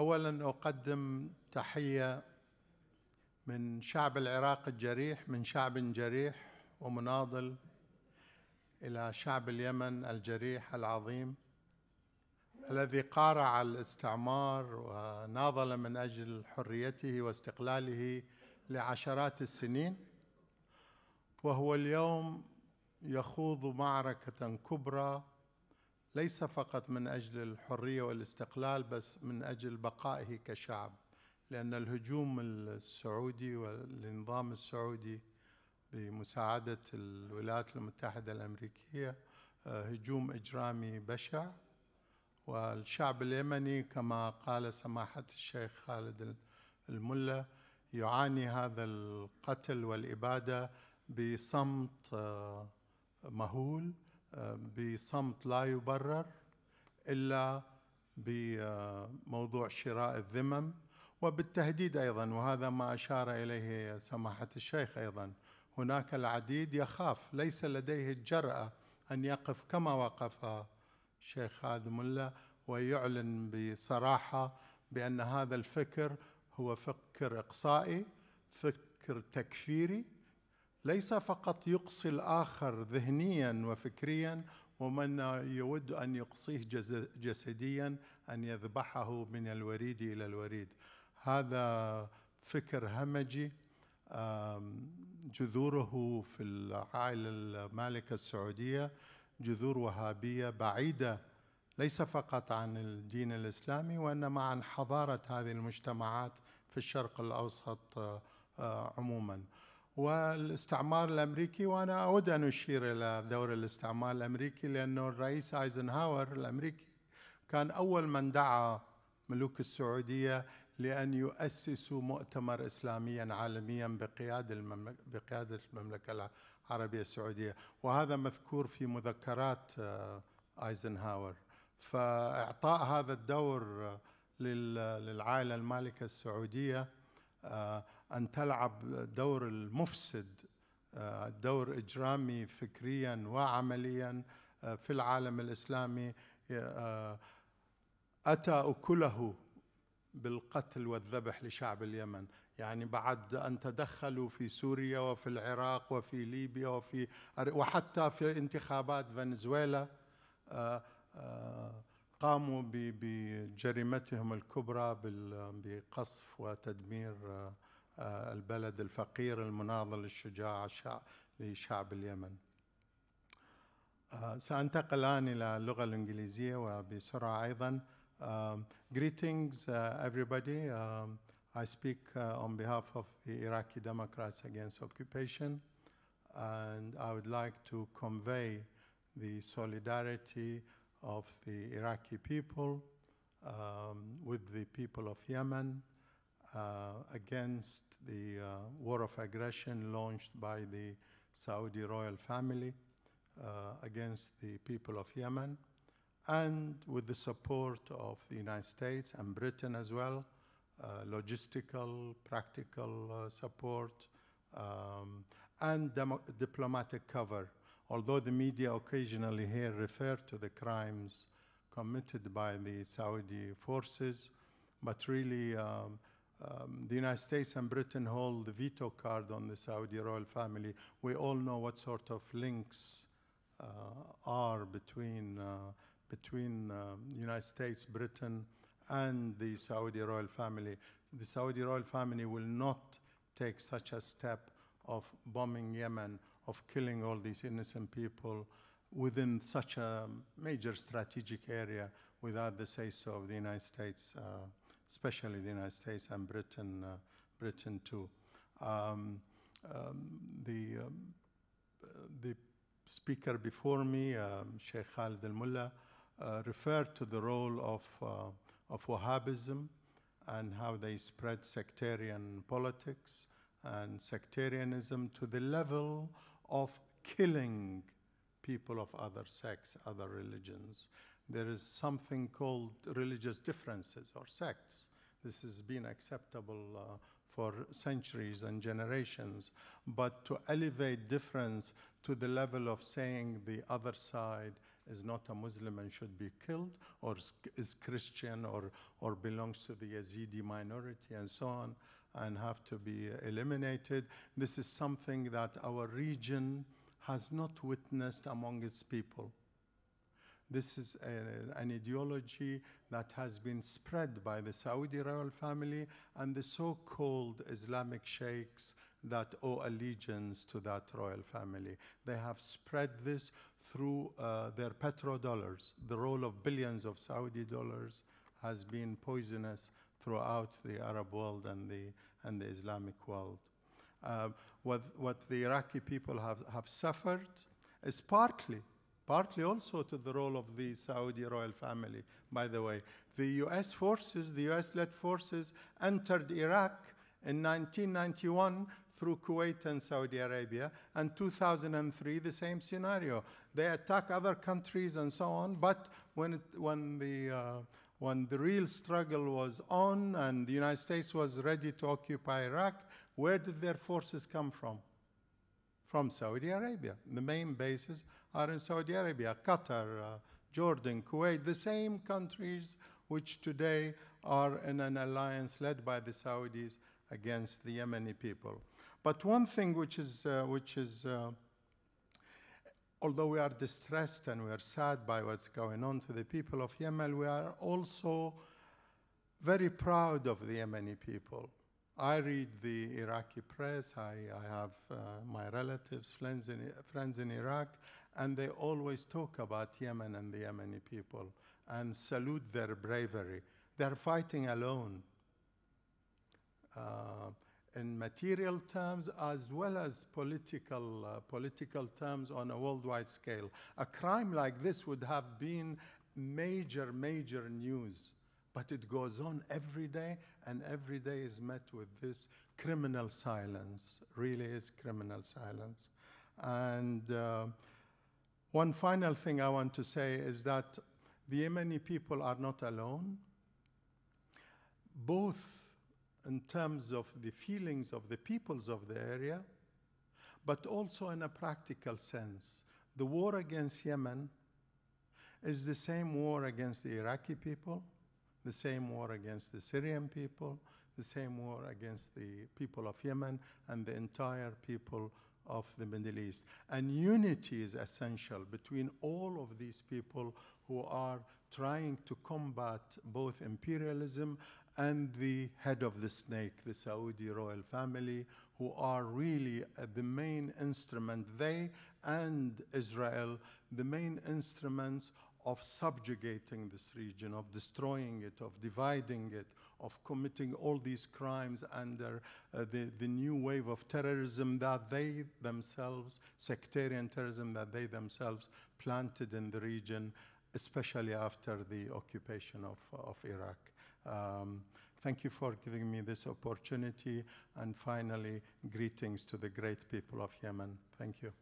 اولا اقدم تحيه من شعب العراق الجريح من شعب جريح ومناضل الى شعب اليمن الجريح العظيم الذي قارع الاستعمار وناضل من اجل حريته واستقلاله لعشرات السنين وهو اليوم يخوض معركه كبرى ليس فقط من اجل الحريه والاستقلال بس من اجل بقائه كشعب لان الهجوم السعودي والنظام السعودي بمساعده الولايات المتحده الامريكيه آه، هجوم اجرامي بشع والشعب اليمني كما قال سماحه الشيخ خالد الملا يعاني هذا القتل والاباده بصمت آه، مهول بصمت لا يبرر الا بموضوع شراء الذمم وبالتهديد ايضا وهذا ما اشار اليه سماحه الشيخ ايضا هناك العديد يخاف ليس لديه الجراه ان يقف كما وقف الشيخ خالد ملا ويعلن بصراحه بان هذا الفكر هو فكر اقصائي فكر تكفيري ليس فقط يقصي الآخر ذهنيا وفكريا ومن يود أن يقصيه جسديا أن يذبحه من الوريد إلى الوريد هذا فكر همجي جذوره في العائلة المالكة السعودية جذور وهابية بعيدة ليس فقط عن الدين الإسلامي وإنما عن حضارة هذه المجتمعات في الشرق الأوسط آه، عموماً والاستعمار الامريكي وانا اود ان اشير الى دور الاستعمار الامريكي لانه الرئيس ايزنهاور الامريكي كان اول من دعا ملوك السعوديه لان يؤسسوا مؤتمر اسلاميا عالميا بقياده المملكه بقياده المملكه العربيه السعوديه وهذا مذكور في مذكرات آه، ايزنهاور فاعطاء هذا الدور آه، للعائله المالكه السعوديه آه، أن تلعب دور المفسد آه، دور إجرامي فكريا وعمليا آه، في العالم الإسلامي آه، أتى أكله بالقتل والذبح لشعب اليمن يعني بعد أن تدخلوا في سوريا وفي العراق وفي ليبيا وفي وحتى في انتخابات فنزويلا قاموا بجريمتهم الكبرى بقصف وتدمير البلد الفقير المناضل الشجاع لشعب اليمن سأنتقل الآن إلى اللغة الإنجليزية وبسرعة أيضا greetings, everybody. I speak on behalf of the Iraqi Democrats Against Occupation, and I would like to convey the solidarity of the Iraqi people um, with the people of Yemen Uh, against the uh, war of aggression launched by the Saudi royal family uh, against the people of Yemen, and with the support of the United States and Britain as well, uh, logistical, practical uh, support, um, and diplomatic cover. Although the media occasionally here refer to the crimes committed by the Saudi forces, but really um, um, the United States and Britain hold the veto card on the Saudi royal family, we all know what sort of links uh, are between uh, between um, the United States, Britain, and the Saudi royal family. The Saudi royal family will not take such a step of bombing Yemen, of killing all these innocent people within such a major strategic area without the say-so of the United States. Uh, especially the United States and Britain, uh, Britain too. Um, um, the, um, uh, the speaker before me, um, Sheikh Khalid al Mulla, uh, referred to the role of, uh, of Wahhabism and how they spread sectarian politics and sectarianism to the level of killing people of other sects, other religions there is something called religious differences or sects. This has been acceptable uh, for centuries and generations. But to elevate difference to the level of saying the other side is not a Muslim and should be killed, or is Christian, or, or belongs to the Yazidi minority, and so on, and have to be eliminated, this is something that our region has not witnessed among its people. This is a, an ideology that has been spread by the Saudi royal family and the so-called Islamic sheikhs that owe allegiance to that royal family. They have spread this through uh, their petrodollars. The role of billions of Saudi dollars has been poisonous throughout the Arab world and the, and the Islamic world. Uh, what, what the Iraqi people have, have suffered is partly partly also to the role of the Saudi royal family, by the way. The US forces, the US led forces, entered Iraq in 1991 through Kuwait and Saudi Arabia, and 2003, the same scenario. They attack other countries and so on, but when, it, when, the, uh, when the real struggle was on and the United States was ready to occupy Iraq, where did their forces come from? from Saudi Arabia. The main bases are in Saudi Arabia, Qatar, uh, Jordan, Kuwait, the same countries which today are in an alliance led by the Saudis against the Yemeni people. But one thing which is, uh, which is uh, although we are distressed and we are sad by what's going on to the people of Yemen, we are also very proud of the Yemeni people. I read the Iraqi press. I, I have uh, my relatives, friends in, friends in Iraq, and they always talk about Yemen and the Yemeni people and salute their bravery. They're fighting alone uh, in material terms as well as political, uh, political terms on a worldwide scale. A crime like this would have been major, major news but it goes on every day, and every day is met with this criminal silence, really is criminal silence. And uh, one final thing I want to say is that the Yemeni people are not alone, both in terms of the feelings of the peoples of the area, but also in a practical sense. The war against Yemen is the same war against the Iraqi people, the same war against the Syrian people, the same war against the people of Yemen, and the entire people of the Middle East. And unity is essential between all of these people who are trying to combat both imperialism and the head of the snake, the Saudi royal family, who are really uh, the main instrument, they and Israel, the main instruments of subjugating this region, of destroying it, of dividing it, of committing all these crimes under uh, the, the new wave of terrorism that they themselves, sectarian terrorism that they themselves planted in the region, especially after the occupation of, of Iraq. Um, thank you for giving me this opportunity. And finally, greetings to the great people of Yemen. Thank you.